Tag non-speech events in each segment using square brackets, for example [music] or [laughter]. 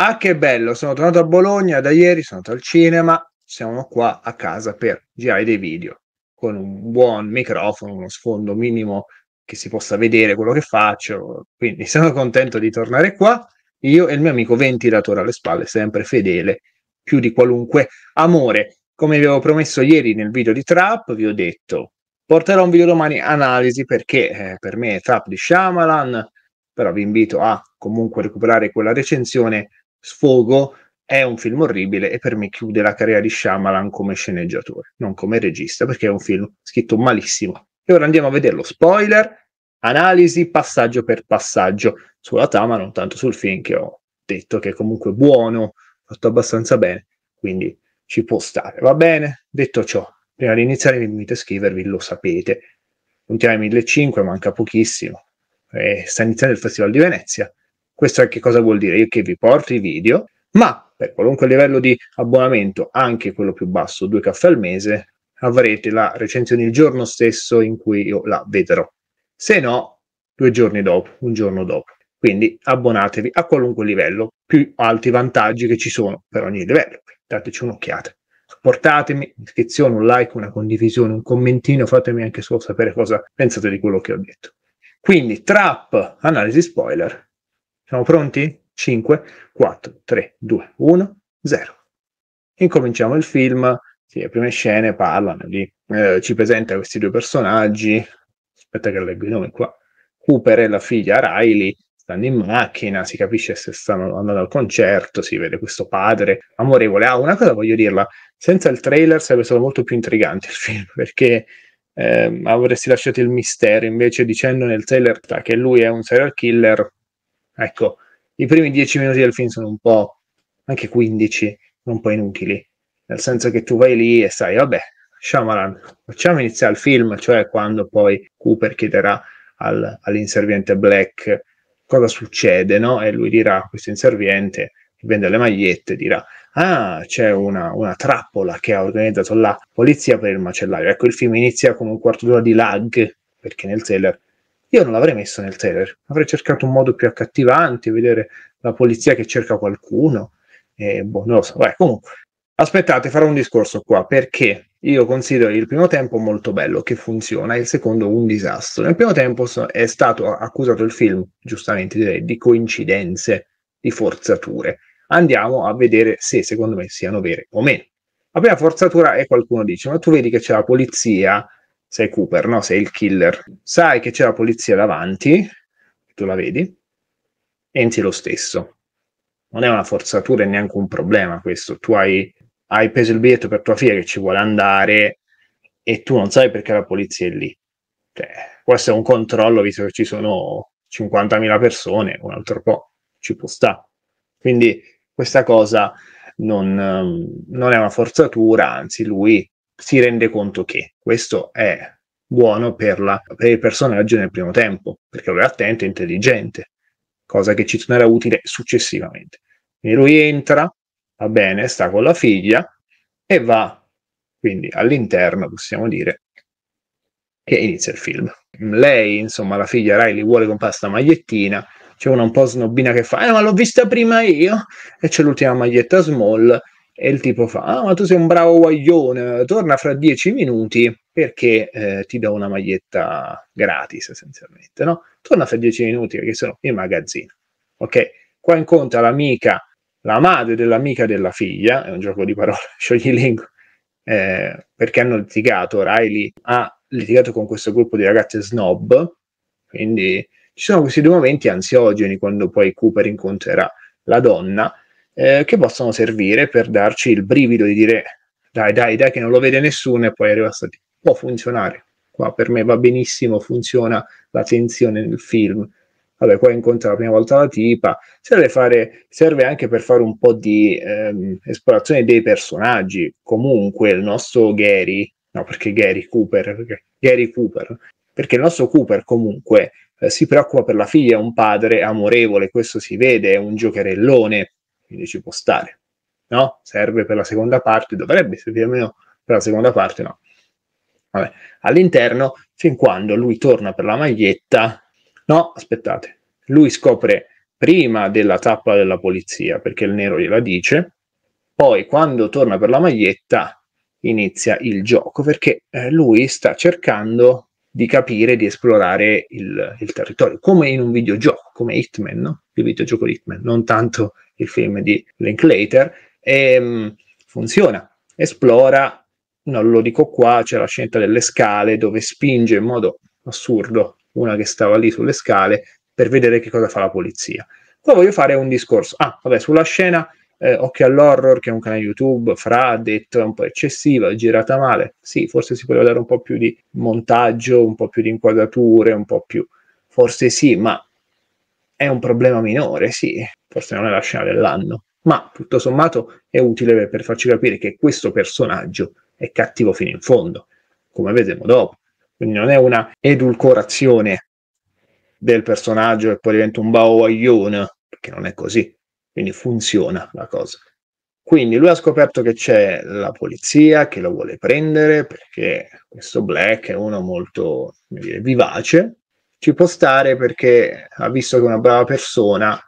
Ah, che bello, sono tornato a Bologna da ieri, sono andato al cinema, siamo qua a casa per girare dei video con un buon microfono, uno sfondo minimo che si possa vedere quello che faccio. Quindi [laughs] sono contento di tornare qua. Io e il mio amico ventilatore alle spalle, sempre fedele, più di qualunque amore. Come vi avevo promesso ieri nel video di Trap, vi ho detto, porterò un video domani analisi perché eh, per me è Trap di Shyamalan, però vi invito a comunque recuperare quella recensione sfogo è un film orribile e per me chiude la carriera di Shyamalan come sceneggiatore, non come regista, perché è un film scritto malissimo. E ora andiamo a vederlo. Spoiler, analisi passaggio per passaggio sulla Tama, non tanto sul film che ho detto che è comunque buono, fatto abbastanza bene, quindi ci può stare. Va bene? Detto ciò, prima di iniziare vi invito a iscrivervi, lo sapete. Puntiamo ai 1500, manca pochissimo. Eh, sta iniziando il Festival di Venezia questo che cosa vuol dire? Io che vi porto i video, ma per qualunque livello di abbonamento, anche quello più basso, due caffè al mese, avrete la recensione il giorno stesso in cui io la vedrò. Se no, due giorni dopo, un giorno dopo. Quindi abbonatevi a qualunque livello, più alti vantaggi che ci sono per ogni livello. Dateci un'occhiata. Supportatemi, iscrizione, un like, una condivisione, un commentino, fatemi anche solo sapere cosa pensate di quello che ho detto. Quindi, trap, analisi spoiler, siamo pronti? 5, 4, 3, 2, 1, 0. Incominciamo il film, sì, le prime scene parlano di, eh, ci presenta questi due personaggi, aspetta che leggo i nomi qua, Cooper e la figlia Riley stanno in macchina, si capisce se stanno andando al concerto, si vede questo padre amorevole. Ah, una cosa voglio dirla, senza il trailer sarebbe stato molto più intrigante il film, [laughs] perché eh, avresti lasciato il mistero, invece dicendo nel trailer che lui è un serial killer, Ecco, i primi dieci minuti del film sono un po', anche 15, un po' inutili, nel senso che tu vai lì e sai, vabbè, Shyamalan, facciamo iniziare il film, cioè quando poi Cooper chiederà al, all'inserviente Black cosa succede, no? E lui dirà, questo inserviente che vende le magliette, dirà, ah, c'è una, una, trappola che ha organizzato la polizia per il macellaio. Ecco, il film inizia con un quarto d'ora di lag, perché nel trailer io non l'avrei messo nel trailer, avrei cercato un modo più accattivante, vedere la polizia che cerca qualcuno. E boh, non lo so. Beh, comunque, aspettate, farò un discorso qua perché io considero il primo tempo molto bello, che funziona, e il secondo un disastro. Nel primo tempo è stato accusato il film, giustamente direi, di coincidenze, di forzature. Andiamo a vedere se secondo me siano vere o meno. La prima forzatura è qualcuno dice, ma tu vedi che c'è la polizia sei Cooper, no? Sei il killer. Sai che c'è la polizia davanti, tu la vedi, entri lo stesso. Non è una forzatura e neanche un problema questo. Tu hai, hai preso il biglietto per tua figlia che ci vuole andare e tu non sai perché la polizia è lì. Cioè, può essere un controllo visto che ci sono 50.000 persone, un altro po' ci può stare. Quindi questa cosa non, ehm, non è una forzatura, anzi lui si rende conto che questo è buono per, la, per il personaggio nel primo tempo, perché lui è attento e intelligente, cosa che ci tornerà utile successivamente. E lui entra, va bene, sta con la figlia e va, quindi all'interno possiamo dire, che inizia il film. Lei, insomma, la figlia Riley vuole comprare sta magliettina, c'è una un po' snobbina che fa, eh ma l'ho vista prima io, e c'è l'ultima maglietta small, e il tipo fa, ah ma tu sei un bravo guaglione, torna fra dieci minuti perché eh, ti do una maglietta gratis essenzialmente, no? Torna fra dieci minuti perché sono in magazzino, ok? Qua incontra l'amica, la madre dell'amica della figlia, è un gioco di parole, [laughs] sciogli lingue, eh, perché hanno litigato, Riley ha litigato con questo gruppo di ragazze snob, quindi ci sono questi due momenti ansiogeni quando poi Cooper incontrerà la donna eh, che possono servire per darci il brivido di dire dai, dai, dai, che non lo vede nessuno e poi arriva stato. Può funzionare. Qua per me va benissimo, funziona la tensione nel film. Vabbè, poi incontra la prima volta la tipa. Serve, fare, serve anche per fare un po' di ehm, esplorazione dei personaggi. Comunque, il nostro Gary, no, perché Gary Cooper, perché Gary Cooper, perché il nostro Cooper comunque eh, si preoccupa per la figlia, è un padre amorevole, questo si vede, è un giocherellone quindi ci può stare. No? Serve per la seconda parte, dovrebbe servire almeno per la seconda parte, no. Vabbè. All'interno, fin quando lui torna per la maglietta, no, aspettate, lui scopre prima della tappa della polizia, perché il nero gliela dice, poi quando torna per la maglietta inizia il gioco, perché eh, lui sta cercando di capire, di esplorare il, il, territorio, come in un videogioco, come Hitman, no? Il videogioco di Hitman, non tanto il film di Linklater, e mm, funziona, esplora, non lo dico qua, c'è la scelta delle scale dove spinge in modo assurdo una che stava lì sulle scale per vedere che cosa fa la polizia. Poi voglio fare un discorso, ah vabbè, sulla scena eh, Occhio all'Horror, che è un canale YouTube, fra ha detto è un po' eccessiva, girata male. Sì, forse si poteva dare un po' più di montaggio, un po' più di inquadrature, un po' più. Forse sì, ma è un problema minore, sì, forse non è la scena dell'anno, ma tutto sommato è utile per farci capire che questo personaggio è cattivo fino in fondo, come vedremo dopo. Quindi non è una edulcorazione del personaggio e poi diventa un baoaione, perché non è così. Quindi funziona la cosa. Quindi lui ha scoperto che c'è la polizia che lo vuole prendere perché questo Black è uno molto dire, vivace, ci può stare perché ha visto che è una brava persona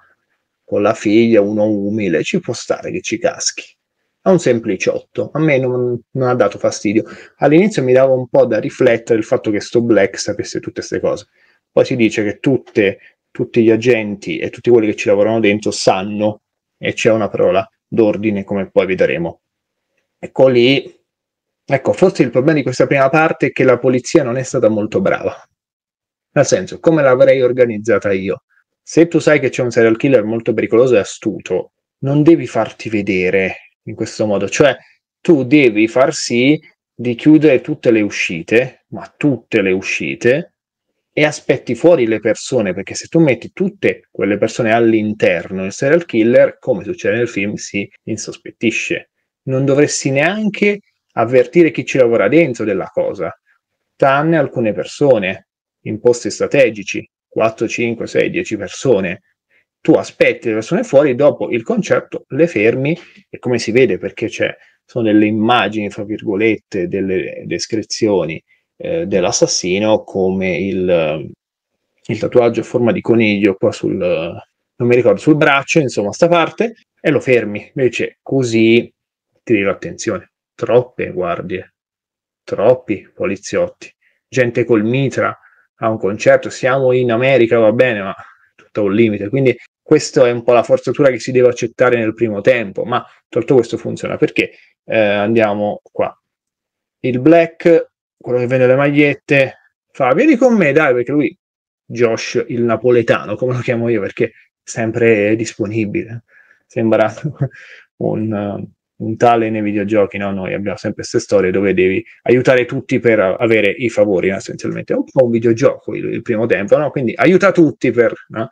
con la figlia, uno umile, ci può stare che ci caschi. È un sempliciotto, a me non, non ha dato fastidio. All'inizio mi dava un po' da riflettere il fatto che sto Black sapesse tutte queste cose. Poi si dice che tutte, tutti gli agenti e tutti quelli che ci lavorano dentro sanno e c'è una parola d'ordine come poi vedremo. Ecco lì, ecco, forse il problema di questa prima parte è che la polizia non è stata molto brava nel senso, come l'avrei organizzata io? Se tu sai che c'è un serial killer molto pericoloso e astuto, non devi farti vedere in questo modo, cioè tu devi far sì di chiudere tutte le uscite, ma tutte le uscite, e aspetti fuori le persone, perché se tu metti tutte quelle persone all'interno, del serial killer, come succede nel film, si insospettisce. Non dovresti neanche avvertire chi ci lavora dentro della cosa, tranne alcune persone in posti strategici, 4, 5, 6, 10 persone, tu aspetti le persone fuori, dopo il concerto le fermi e come si vede perché c'è, sono delle immagini, fra virgolette, delle descrizioni eh, dell'assassino come il, il, tatuaggio a forma di coniglio qua sul, non mi ricordo, sul braccio, insomma, sta parte e lo fermi. Invece così tiri l'attenzione. troppe guardie, troppi poliziotti, gente col mitra, a un concerto, siamo in America, va bene, ma tutto un limite. Quindi questa è un po' la forzatura che si deve accettare nel primo tempo, ma tutto questo funziona perché eh, andiamo qua. Il black, quello che vende le magliette, fa vieni con me, dai, perché lui, Josh, il napoletano, come lo chiamo io, perché sempre è disponibile. Sembra [laughs] un un tale nei videogiochi, no? Noi abbiamo sempre queste storie dove devi aiutare tutti per avere i favori, no? essenzialmente. È un po' un videogioco il, il primo tempo, no? Quindi aiuta tutti per... No?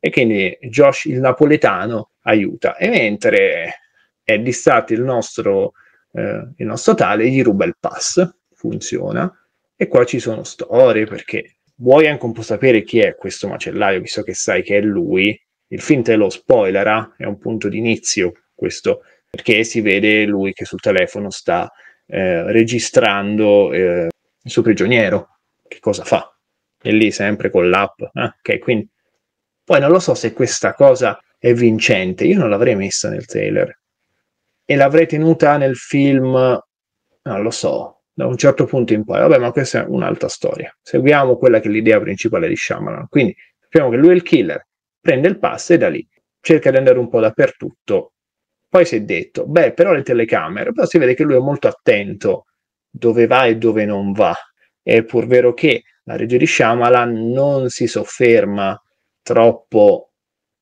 E quindi Josh il napoletano aiuta. E mentre è distratto il nostro, eh, il nostro tale, gli ruba il pass, funziona. E qua ci sono storie perché vuoi anche un po' sapere chi è questo macellaio, visto che sai che è lui. Il film te lo spoilerà, è un punto di inizio questo perché si vede lui che sul telefono sta eh, registrando eh, il suo prigioniero, che cosa fa. E lì sempre con l'app. Ah, ok, quindi poi non lo so se questa cosa è vincente, io non l'avrei messa nel trailer e l'avrei tenuta nel film, non lo so, da un certo punto in poi. Vabbè, ma questa è un'altra storia. Seguiamo quella che è l'idea principale di Shyamalan. Quindi sappiamo che lui è il killer, prende il pass e da lì cerca di andare un po' dappertutto poi si è detto, beh, però le telecamere, però si vede che lui è molto attento dove va e dove non va. È pur vero che la regia di Shyamalan non si sofferma troppo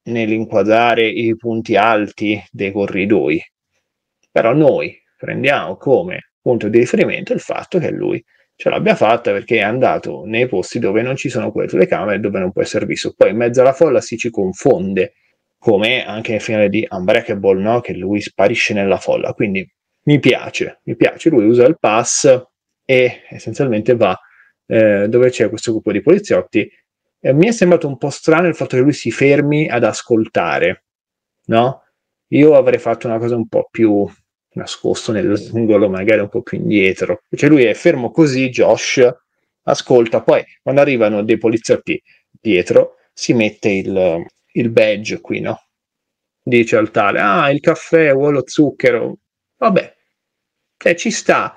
nell'inquadrare i punti alti dei corridoi. Però noi prendiamo come punto di riferimento il fatto che lui ce l'abbia fatta perché è andato nei posti dove non ci sono quelle telecamere, dove non può essere visto. Poi in mezzo alla folla si ci confonde come anche nel finale di Unbreakable, no? che lui sparisce nella folla. Quindi mi piace, mi piace, lui usa il pass e essenzialmente va eh, dove c'è questo gruppo di poliziotti. Eh, mi è sembrato un po' strano il fatto che lui si fermi ad ascoltare, no? Io avrei fatto una cosa un po' più nascosto nell'angolo, magari un po' più indietro. Cioè lui è fermo così, Josh ascolta, poi quando arrivano dei poliziotti dietro si mette il, il badge qui, no? Dice al tale, ah, il caffè, o lo zucchero? Vabbè, cioè, ci sta,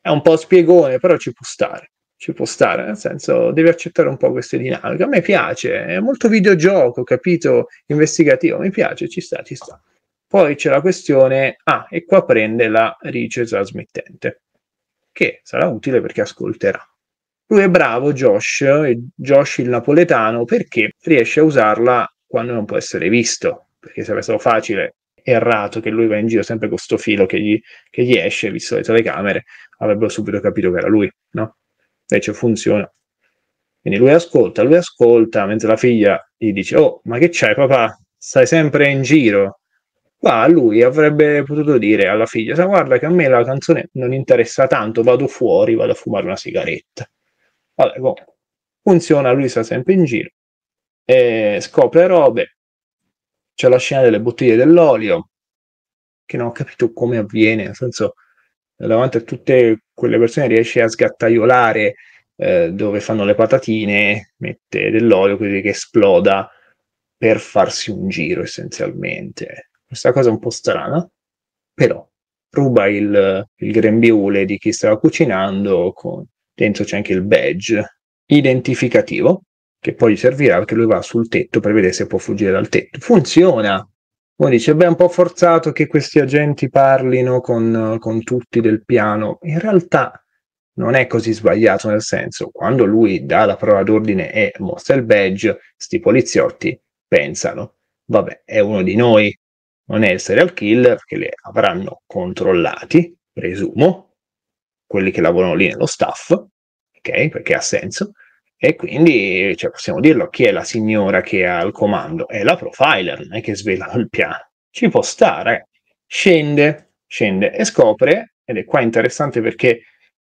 è un po' spiegone, però ci può stare ci può stare, nel senso devi accettare un po' queste dinamiche. A me piace, è molto videogioco, capito? Investigativo, mi piace, ci sta, ci sta. Poi c'è la questione, ah, e qua prende la rice trasmittente, che sarà utile perché ascolterà. Lui è bravo, Josh, Josh il napoletano, perché riesce a usarla quando non può essere visto, perché sarebbe stato facile, errato, che lui va in giro sempre con questo filo che gli, che gli esce, visto le telecamere, avrebbero subito capito che era lui, no? Invece funziona. Quindi lui ascolta, lui ascolta, mentre la figlia gli dice, oh, ma che c'è papà? Stai sempre in giro? Ma lui avrebbe potuto dire alla figlia, guarda che a me la canzone non interessa tanto, vado fuori, vado a fumare una sigaretta. Vabbè, boh. funziona, lui sta sempre in giro e scopre robe. C'è la scena delle bottiglie dell'olio, che non ho capito come avviene, nel senso, davanti a tutte quelle persone riesce a sgattaiolare eh, dove fanno le patatine, mette dell'olio così che esploda per farsi un giro essenzialmente. Questa cosa è un po' strana, però ruba il, il grembiule di chi stava cucinando, con, dentro c'è anche il badge identificativo che poi gli servirà perché lui va sul tetto per vedere se può fuggire dal tetto. Funziona! Uno dice, beh, è un po' forzato che questi agenti parlino con, con tutti del piano. In realtà non è così sbagliato, nel senso, quando lui dà la parola d'ordine e mostra il badge, sti poliziotti pensano, vabbè, è uno di noi, non è il serial killer, che li avranno controllati, presumo, quelli che lavorano lì nello staff, ok? Perché ha senso e quindi cioè, possiamo dirlo: chi è la signora che ha il comando? È la profiler, non è che svela il piano. Ci può stare, scende, scende e scopre, ed è qua interessante perché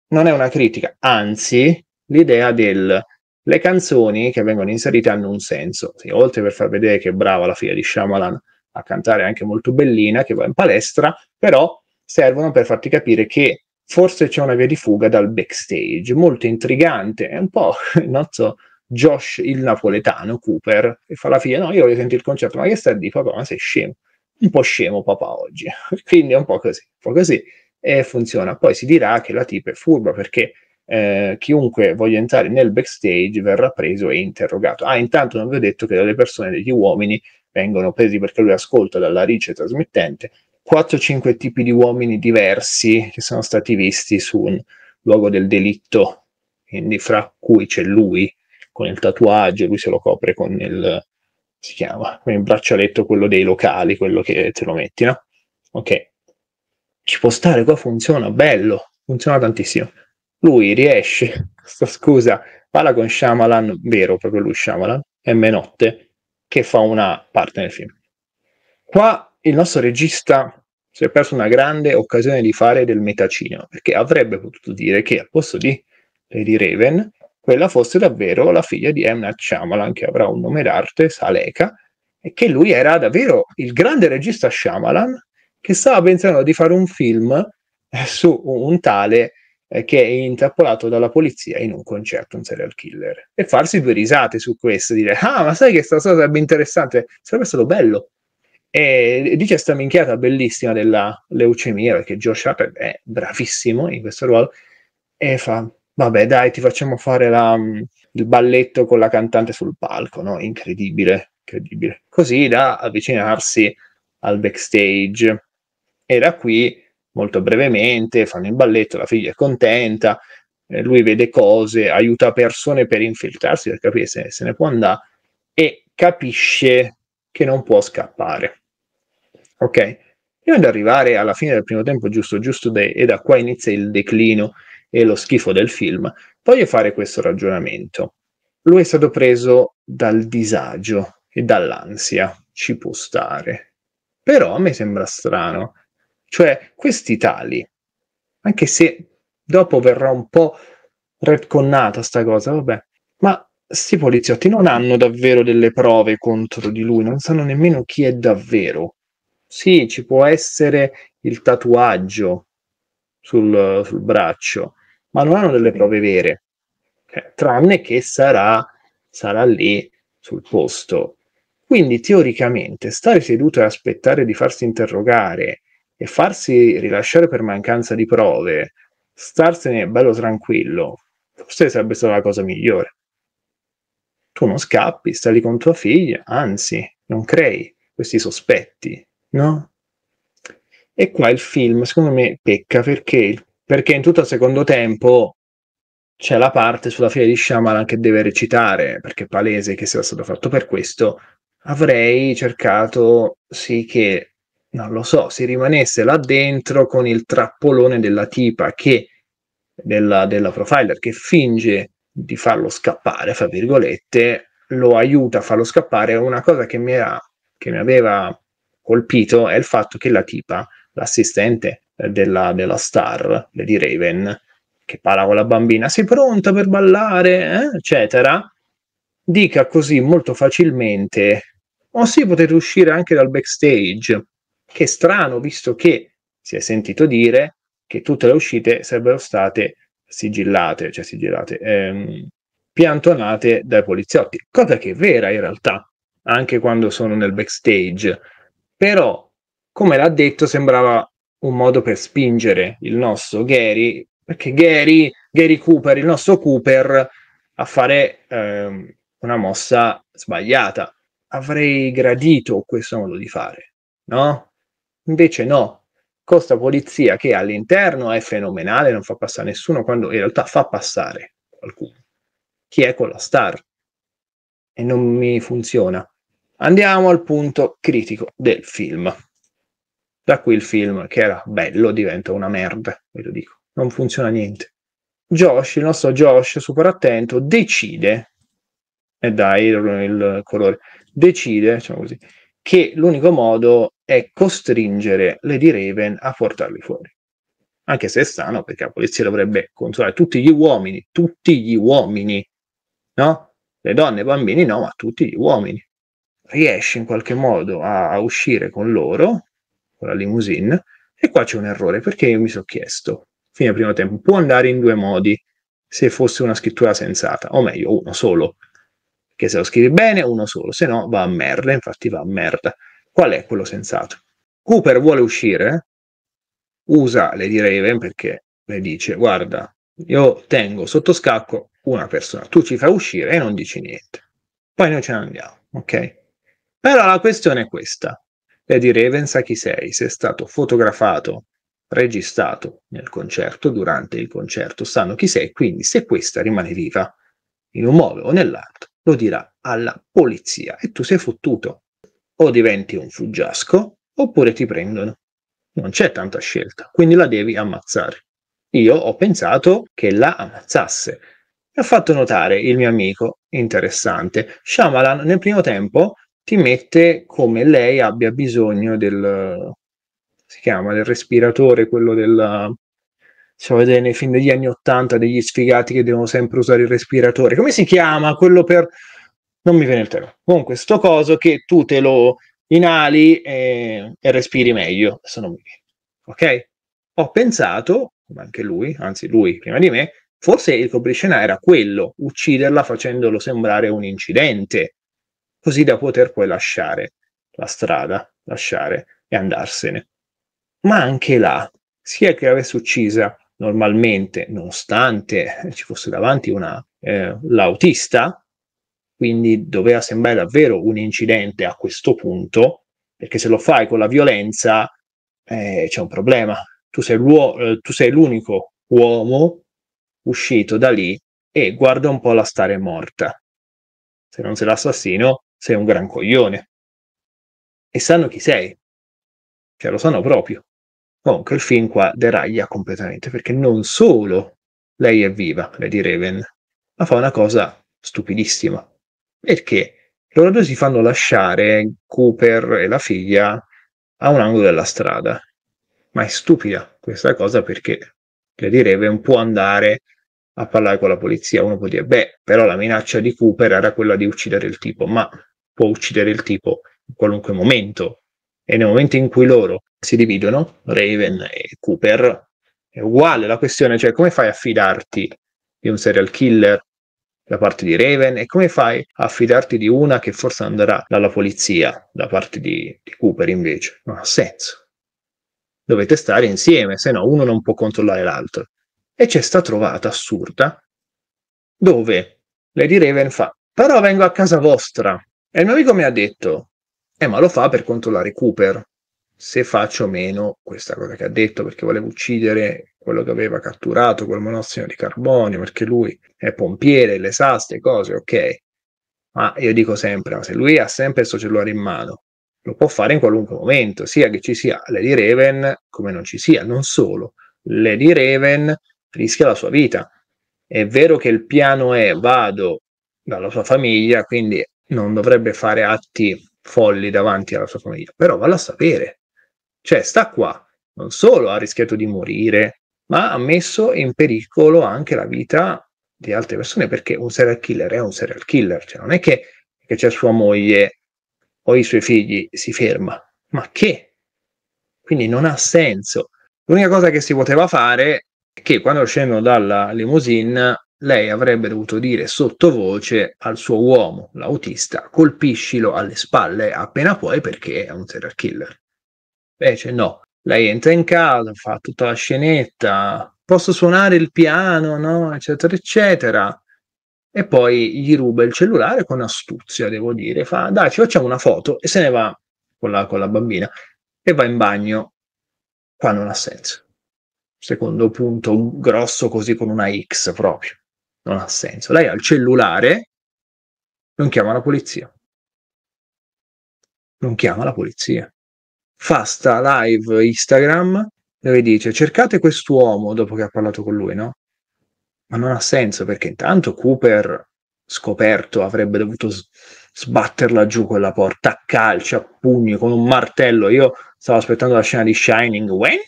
non è una critica, anzi, l'idea del le canzoni che vengono inserite hanno un senso. Sì, oltre per far vedere che è brava la figlia di Shyamalan a cantare anche molto bellina, che va in palestra, però servono per farti capire che forse c'è una via di fuga dal backstage, molto intrigante, è un po' il [laughs] nostro Josh il napoletano, Cooper, e fa la fine, no, io voglio sentire il concerto, ma che sta di papà, ma sei scemo, un po' scemo papà oggi, [laughs] quindi è un po' così, un po' così, e funziona. Poi si dirà che la tipa è furba perché eh, chiunque voglia entrare nel backstage verrà preso e interrogato. Ah, intanto non vi ho detto che dalle persone, degli uomini, vengono presi perché lui ascolta dalla rice trasmittente, 4-5 tipi di uomini diversi che sono stati visti su un luogo del delitto, quindi fra cui c'è lui con il tatuaggio, lui se lo copre con il, si chiama, con il braccialetto, quello dei locali, quello che te lo metti, no? Ok, ci può stare, qua funziona, bello, funziona tantissimo. Lui riesce, [laughs] sta scusa, parla con Shyamalan, vero proprio lui Shyamalan, e Menotte, che fa una parte nel film. Qua il nostro regista si è perso una grande occasione di fare del metacinema, perché avrebbe potuto dire che al posto di Lady Raven, quella fosse davvero la figlia di Emna Shyamalan, che avrà un nome d'arte, Saleka, e che lui era davvero il grande regista Shyamalan, che stava pensando di fare un film eh, su un tale eh, che è intrappolato dalla polizia in un concerto, un serial killer, e farsi due risate su questo, dire ah ma sai che sta cosa sarebbe interessante, sarebbe stato bello e dice questa minchiata bellissima della leucemia, perché Joe Sharp è bravissimo in questo ruolo, e fa, vabbè dai, ti facciamo fare la, il balletto con la cantante sul palco, no? Incredibile, incredibile. Così da avvicinarsi al backstage. E da qui, molto brevemente, fanno il balletto, la figlia è contenta, eh, lui vede cose, aiuta persone per infiltrarsi, per capire se, se ne può andare, e capisce che non può scappare. Ok? Fino ad arrivare alla fine del primo tempo, giusto, giusto, de- e da qua inizia il declino e lo schifo del film, voglio fare questo ragionamento. Lui è stato preso dal disagio e dall'ansia, ci può stare. Però a me sembra strano. Cioè, questi tali, anche se dopo verrà un po' retconnata sta cosa, vabbè, ma sti poliziotti non hanno davvero delle prove contro di lui, non sanno nemmeno chi è davvero. Sì, ci può essere il tatuaggio sul, sul braccio, ma non hanno delle prove vere, eh, tranne che sarà, sarà lì sul posto. Quindi teoricamente stare seduto e aspettare di farsi interrogare e farsi rilasciare per mancanza di prove, starsene bello tranquillo, forse sarebbe stata la cosa migliore tu non scappi, stai lì con tua figlia, anzi, non crei questi sospetti, no? E qua il film, secondo me, pecca perché, perché in tutto il secondo tempo c'è la parte sulla figlia di Shyamalan che deve recitare, perché è palese che sia stato fatto per questo. Avrei cercato sì che, non lo so, si rimanesse là dentro con il trappolone della tipa che, della, della profiler, che finge di farlo scappare, fra virgolette, lo aiuta a farlo scappare. Una cosa che mi, era, che mi aveva colpito è il fatto che la tipa, l'assistente eh, della, della star, Lady Raven, che parla con la bambina, sei pronta per ballare, eh? eccetera, dica così molto facilmente, oh sì, potete uscire anche dal backstage, che strano visto che si è sentito dire che tutte le uscite sarebbero state sigillate, cioè sigillate, ehm, piantonate dai poliziotti, cosa che è vera in realtà, anche quando sono nel backstage, però come l'ha detto sembrava un modo per spingere il nostro Gary, perché Gary, Gary Cooper, il nostro Cooper, a fare ehm, una mossa sbagliata. Avrei gradito questo modo di fare, no? Invece no, Costa Polizia che all'interno è fenomenale, non fa passare nessuno, quando in realtà fa passare qualcuno. Chi è con la star? E non mi funziona. Andiamo al punto critico del film. Da qui il film, che era bello, diventa una merda, ve lo dico. Non funziona niente. Josh, il nostro Josh, super attento, decide, e dai il, il colore, decide, diciamo così, che l'unico modo è costringere Lady Raven a portarli fuori. Anche se è strano, perché la polizia dovrebbe controllare tutti gli uomini, tutti gli uomini, no? Le donne e i bambini no, ma tutti gli uomini. Riesce in qualche modo a, a uscire con loro, con la limousine, e qua c'è un errore, perché io mi sono chiesto, fine primo tempo, può andare in due modi se fosse una scrittura sensata, o meglio, uno solo. Perché se lo scrivi bene, uno solo, se no va a merda, infatti va a merda. Qual è quello sensato? Cooper vuole uscire, usa le di Raven perché le dice guarda, io tengo sotto scacco una persona, tu ci fai uscire e non dici niente. Poi noi ce ne andiamo, ok? Però la questione è questa. Lady Raven sa chi sei, sei stato fotografato, registrato nel concerto, durante il concerto sanno chi sei, quindi se questa rimane viva, in un modo o nell'altro, lo dirà alla polizia e tu sei fottuto o diventi un fuggiasco oppure ti prendono. Non c'è tanta scelta, quindi la devi ammazzare. Io ho pensato che la ammazzasse. Mi ha fatto notare il mio amico, interessante, Shyamalan nel primo tempo ti mette come lei abbia bisogno del, si chiama, del respiratore, quello del, se vedete nei film degli anni Ottanta, degli sfigati che devono sempre usare il respiratore, come si chiama quello per non mi viene il termine. Comunque, sto coso che tu te lo inali e, eh, e respiri meglio, se non mi viene. Ok? Ho pensato, come anche lui, anzi lui prima di me, forse il cobricena era quello, ucciderla facendolo sembrare un incidente, così da poter poi lasciare la strada, lasciare e andarsene. Ma anche là, sia che avesse uccisa normalmente, nonostante ci fosse davanti una eh, l'autista, quindi doveva sembrare davvero un incidente a questo punto, perché se lo fai con la violenza eh, c'è un problema. Tu sei, eh, tu sei l'unico uomo uscito da lì e guarda un po' la stare morta. Se non sei l'assassino, sei un gran coglione. E sanno chi sei. Cioè, lo sanno proprio. Comunque il film qua deraglia completamente perché non solo lei è viva, Lady Raven, ma fa una cosa stupidissima. Perché loro due si fanno lasciare Cooper e la figlia a un angolo della strada. Ma è stupida questa cosa perché le Raven può andare a parlare con la polizia. Uno può dire, beh, però la minaccia di Cooper era quella di uccidere il tipo, ma può uccidere il tipo in qualunque momento. E nel momento in cui loro si dividono, Raven e Cooper, è uguale la questione, cioè come fai a fidarti di un serial killer da parte di Raven e come fai a fidarti di una che forse andrà dalla polizia da parte di, di Cooper invece? Non ha senso. Dovete stare insieme, se no uno non può controllare l'altro. E c'è sta trovata assurda dove Lady Raven fa però vengo a casa vostra e il mio amico mi ha detto eh ma lo fa per controllare Cooper se faccio o meno questa cosa che ha detto perché voleva uccidere quello che aveva catturato quel monossido di carbonio perché lui è pompiere, le sa queste cose, ok. Ma io dico sempre, se lui ha sempre il suo cellulare in mano, lo può fare in qualunque momento, sia che ci sia Lady Raven come non ci sia, non solo. Lady Raven rischia la sua vita. È vero che il piano è vado dalla sua famiglia, quindi non dovrebbe fare atti folli davanti alla sua famiglia, però valla a sapere cioè, sta qua, non solo ha rischiato di morire, ma ha messo in pericolo anche la vita di altre persone, perché un serial killer è un serial killer, cioè non è che, che c'è sua moglie o i suoi figli, si ferma, ma che? Quindi non ha senso. L'unica cosa che si poteva fare è che quando scendono dalla limousine lei avrebbe dovuto dire sottovoce al suo uomo, l'autista, colpiscilo alle spalle appena puoi perché è un serial killer. Invece no, lei entra in casa, fa tutta la scenetta, posso suonare il piano, no? eccetera, eccetera. E poi gli ruba il cellulare con astuzia, devo dire. Fa, dai, ci facciamo una foto e se ne va con la, con la bambina e va in bagno. Qua non ha senso. Secondo punto, grosso così con una X proprio. Non ha senso. Lei ha il cellulare, non chiama la polizia. Non chiama la polizia fa sta live Instagram dove dice cercate quest'uomo dopo che ha parlato con lui, no? Ma non ha senso perché intanto Cooper, scoperto, avrebbe dovuto sbatterla giù quella porta a calcio, a pugni, con un martello. Io stavo aspettando la scena di Shining, when?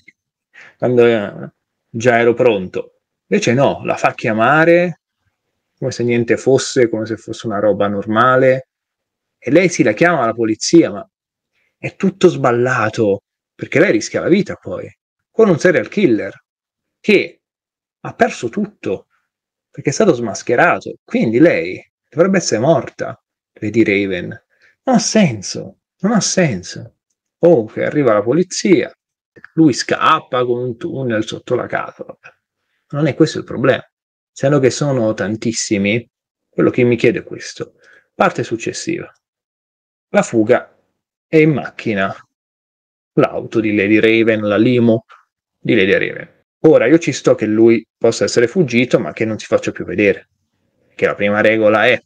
quando eh, già ero pronto. Invece no, la fa chiamare come se niente fosse, come se fosse una roba normale. E lei si sì, la chiama la polizia, ma è tutto sballato, perché lei rischia la vita poi, con un serial killer che ha perso tutto, perché è stato smascherato, quindi lei dovrebbe essere morta, Lady Raven. Non ha senso, non ha senso. Oh, che arriva la polizia, lui scappa con un tunnel sotto la casa. Non è questo il problema. sendo che sono tantissimi, quello che mi chiede è questo. Parte successiva. La fuga e in macchina l'auto di Lady Raven, la limo di Lady Raven. Ora io ci sto che lui possa essere fuggito, ma che non si faccia più vedere. Che la prima regola è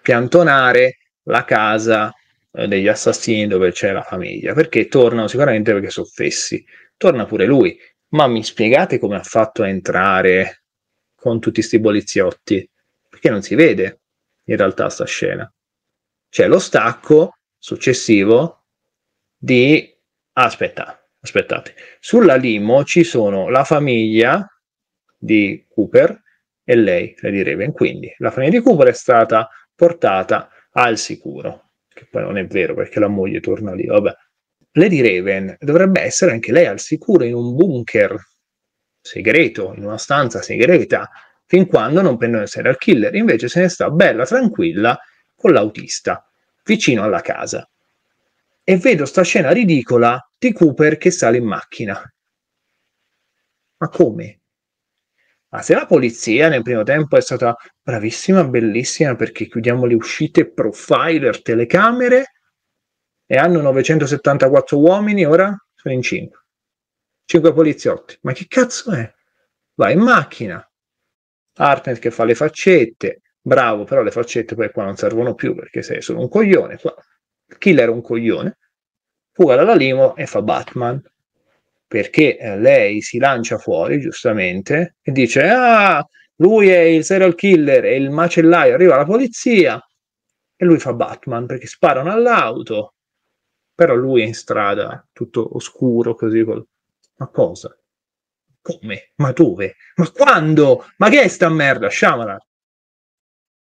piantonare la casa eh, degli assassini dove c'è la famiglia, perché tornano sicuramente perché sono fessi. Torna pure lui, ma mi spiegate come ha fatto a entrare con tutti questi poliziotti? Perché non si vede in realtà sta scena. C'è lo stacco successivo di... Ah, aspetta, aspettate. Sulla limo ci sono la famiglia di Cooper e lei, lei di Raven. Quindi la famiglia di Cooper è stata portata al sicuro, che poi non è vero perché la moglie torna lì, vabbè. Lady Raven dovrebbe essere anche lei al sicuro in un bunker segreto, in una stanza segreta, fin quando non prendono il serial killer. Invece se ne sta bella, tranquilla, con l'autista vicino alla casa. E vedo sta scena ridicola di Cooper che sale in macchina. Ma come? Ma se la polizia nel primo tempo è stata bravissima, bellissima, perché chiudiamo le uscite, profiler, telecamere, e hanno 974 uomini, ora sono in 5. 5 poliziotti. Ma che cazzo è? Vai in macchina. Hartnett che fa le faccette, bravo, però le faccette poi qua non servono più perché sei solo un coglione. Qua. Killer è un coglione, fuga dalla limo e fa Batman perché eh, lei si lancia fuori, giustamente, e dice: Ah, lui è il serial killer, è il macellaio. Arriva la polizia e lui fa Batman perché sparano all'auto. Però lui è in strada, tutto oscuro, così. Col... Ma cosa? Come? Ma dove? Ma quando? Ma che è sta merda? Sciamala!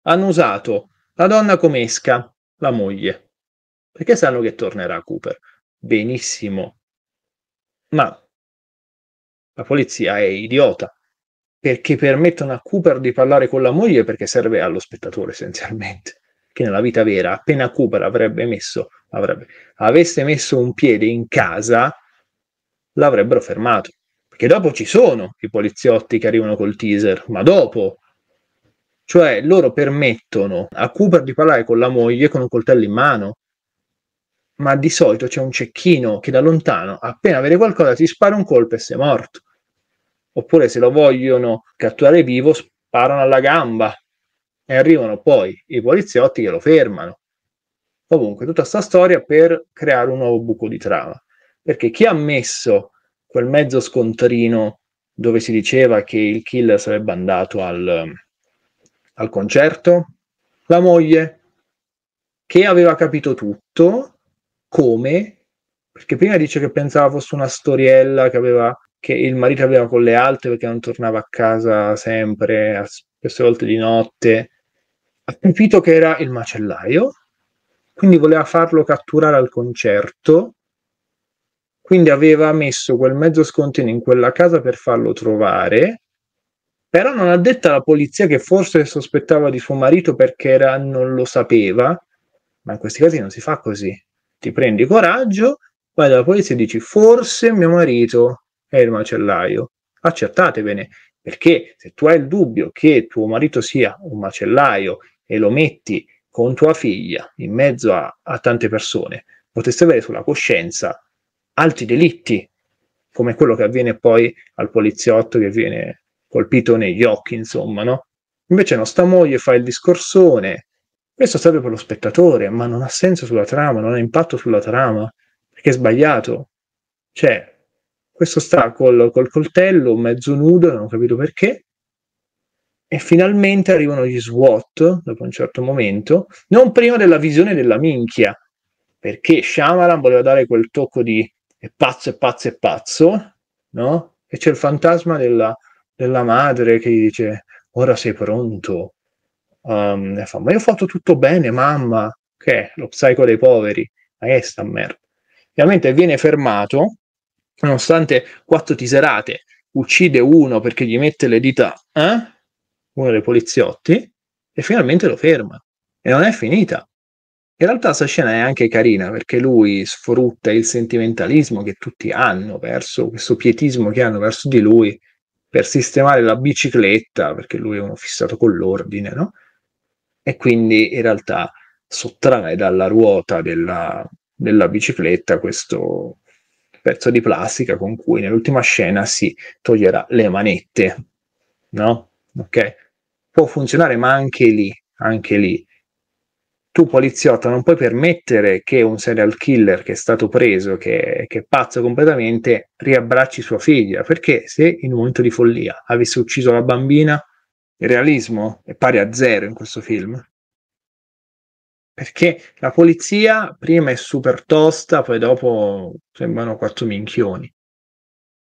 hanno usato la donna come esca, la moglie, perché sanno che tornerà Cooper. Benissimo. Ma la polizia è idiota perché permettono a Cooper di parlare con la moglie perché serve allo spettatore essenzialmente che nella vita vera appena Cooper avrebbe messo avrebbe, avesse messo un piede in casa l'avrebbero fermato perché dopo ci sono i poliziotti che arrivano col teaser ma dopo cioè loro permettono a Cooper di parlare con la moglie con un coltello in mano, ma di solito c'è un cecchino che da lontano, appena vede qualcosa, si spara un colpo e si è morto. Oppure se lo vogliono catturare vivo, sparano alla gamba e arrivano poi i poliziotti che lo fermano. Comunque, tutta sta storia per creare un nuovo buco di trama. Perché chi ha messo quel mezzo scontrino dove si diceva che il killer sarebbe andato al, al concerto, la moglie che aveva capito tutto, come, perché prima dice che pensava fosse una storiella che, aveva, che il marito aveva con le altre perché non tornava a casa sempre, spesse volte di notte, ha capito che era il macellaio, quindi voleva farlo catturare al concerto, quindi aveva messo quel mezzo scontino in quella casa per farlo trovare, però non ha detto alla polizia che forse sospettava di suo marito perché era, non lo sapeva, ma in questi casi non si fa così. Ti prendi coraggio, vai dalla polizia e dici forse mio marito è il macellaio. Accertatevene, perché se tu hai il dubbio che tuo marito sia un macellaio e lo metti con tua figlia in mezzo a, a tante persone, potresti avere sulla coscienza altri delitti, come quello che avviene poi al poliziotto che viene colpito negli occhi, insomma, no? Invece no, sta moglie fa il discorsone, questo serve per lo spettatore, ma non ha senso sulla trama, non ha impatto sulla trama, perché è sbagliato. Cioè, questo sta col, col coltello mezzo nudo, non ho capito perché, e finalmente arrivano gli SWAT dopo un certo momento, non prima della visione della minchia, perché Shyamalan voleva dare quel tocco di è pazzo, è pazzo, è pazzo, no? E c'è il fantasma della, della madre che gli dice ora sei pronto. Um, e fa, ma io ho fatto tutto bene, mamma, che è lo psico dei poveri, ma che è sta merda. Ovviamente viene fermato, nonostante quattro tiserate, uccide uno perché gli mette le dita, eh? uno dei poliziotti, e finalmente lo ferma. E non è finita. In realtà questa scena è anche carina perché lui sfrutta il sentimentalismo che tutti hanno verso questo pietismo che hanno verso di lui per sistemare la bicicletta, perché lui è uno fissato con l'ordine, no? E quindi in realtà sottrae dalla ruota della, della bicicletta questo pezzo di plastica con cui nell'ultima scena si toglierà le manette, no? Ok? Può funzionare, ma anche lì, anche lì tu poliziotto non puoi permettere che un serial killer che è stato preso, che, che, è pazzo completamente, riabbracci sua figlia, perché se in un momento di follia avesse ucciso la bambina, il realismo è pari a zero in questo film. Perché la polizia prima è super tosta, poi dopo sembrano quattro minchioni.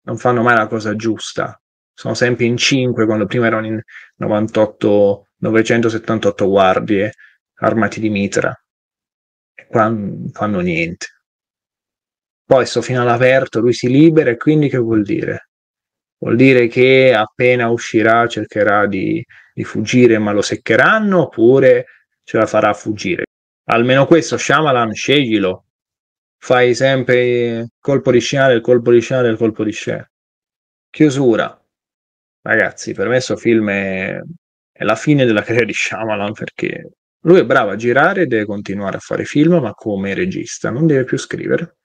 Non fanno mai la cosa giusta. Sono sempre in cinque quando prima erano in 98, 978 guardie armati di mitra. E qua non fanno niente. Poi sto finale aperto, lui si libera e quindi che vuol dire? Vuol dire che appena uscirà cercherà di, di fuggire ma lo seccheranno oppure ce la farà fuggire? Almeno questo, Shyamalan, sceglilo. Fai sempre colpo di scena il colpo di scena il colpo di scena Chiusura. Ragazzi, per me questo film è, è la fine della carriera di Shyamalan perché lui è bravo a girare e deve continuare a fare film, ma come regista, non deve più scrivere.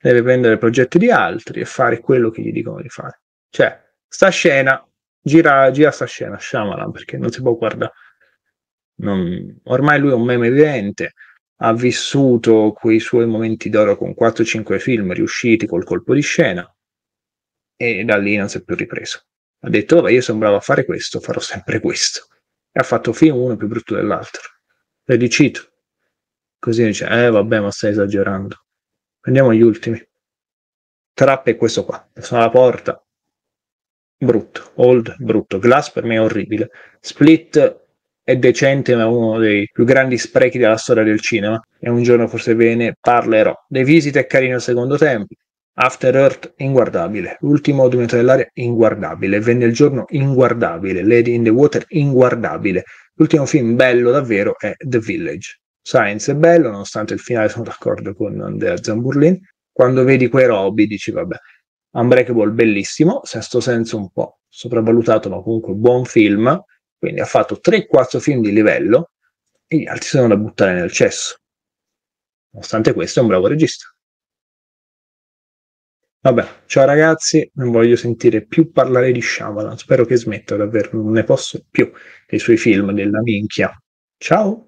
Deve prendere progetti di altri e fare quello che gli dicono di fare. Cioè, sta scena, gira, gira sta scena, Shyamalan, perché non si può guardare. Non, ormai lui è un meme vivente, ha vissuto quei suoi momenti d'oro con 4-5 film riusciti col colpo di scena e da lì non si è più ripreso. Ha detto, vabbè, oh, io sono bravo a fare questo, farò sempre questo. E ha fatto film uno più brutto dell'altro. Plebiscito. Così dice, eh vabbè, ma stai esagerando. Prendiamo gli ultimi. Trapp è questo qua, sono alla porta. Brutto, old, brutto. Glass per me è orribile. Split è decente, ma è uno dei più grandi sprechi della storia del cinema. E un giorno forse ve ne parlerò. The Visit è carino al secondo tempo. After Earth inguardabile, l'ultimo dimensione dell'aria inguardabile, venne il giorno inguardabile, Lady in the Water inguardabile, L'ultimo film bello davvero è The Village. Science è bello, nonostante il finale sono d'accordo con Andrea Zamburlin. Quando vedi quei robi dici vabbè, Unbreakable bellissimo, Sesto Senso un po' sopravvalutato ma comunque buon film, quindi ha fatto 3-4 film di livello e gli altri sono da buttare nel cesso. Nonostante questo è un bravo regista. Vabbè, ciao ragazzi, non voglio sentire più parlare di Shyamalan, spero che smetta davvero, non ne posso più dei suoi film della minchia. Ciao!